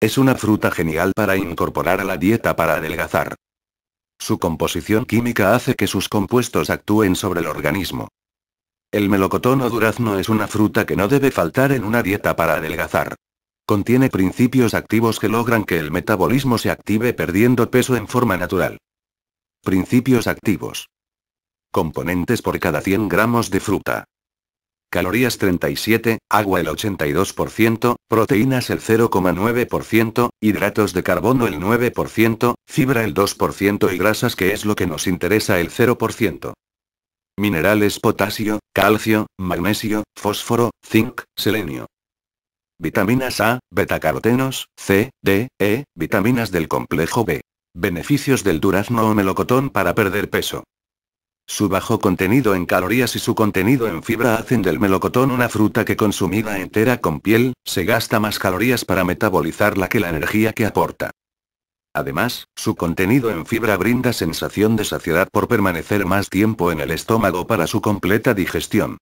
Es una fruta genial para incorporar a la dieta para adelgazar. Su composición química hace que sus compuestos actúen sobre el organismo. El melocotón o durazno es una fruta que no debe faltar en una dieta para adelgazar. Contiene principios activos que logran que el metabolismo se active perdiendo peso en forma natural. Principios activos. Componentes por cada 100 gramos de fruta calorías 37, agua el 82%, proteínas el 0,9%, hidratos de carbono el 9%, fibra el 2% y grasas que es lo que nos interesa el 0%. Minerales potasio, calcio, magnesio, fósforo, zinc, selenio. Vitaminas A, betacarotenos, C, D, E, vitaminas del complejo B. Beneficios del durazno o melocotón para perder peso. Su bajo contenido en calorías y su contenido en fibra hacen del melocotón una fruta que consumida entera con piel, se gasta más calorías para metabolizarla que la energía que aporta. Además, su contenido en fibra brinda sensación de saciedad por permanecer más tiempo en el estómago para su completa digestión.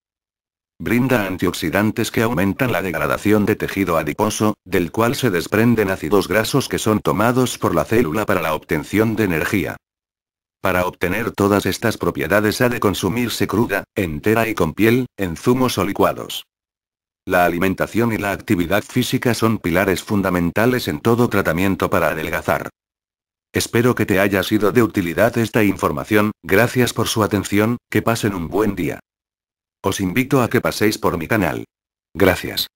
Brinda antioxidantes que aumentan la degradación de tejido adiposo, del cual se desprenden ácidos grasos que son tomados por la célula para la obtención de energía. Para obtener todas estas propiedades ha de consumirse cruda, entera y con piel, en zumos o licuados. La alimentación y la actividad física son pilares fundamentales en todo tratamiento para adelgazar. Espero que te haya sido de utilidad esta información, gracias por su atención, que pasen un buen día. Os invito a que paséis por mi canal. Gracias.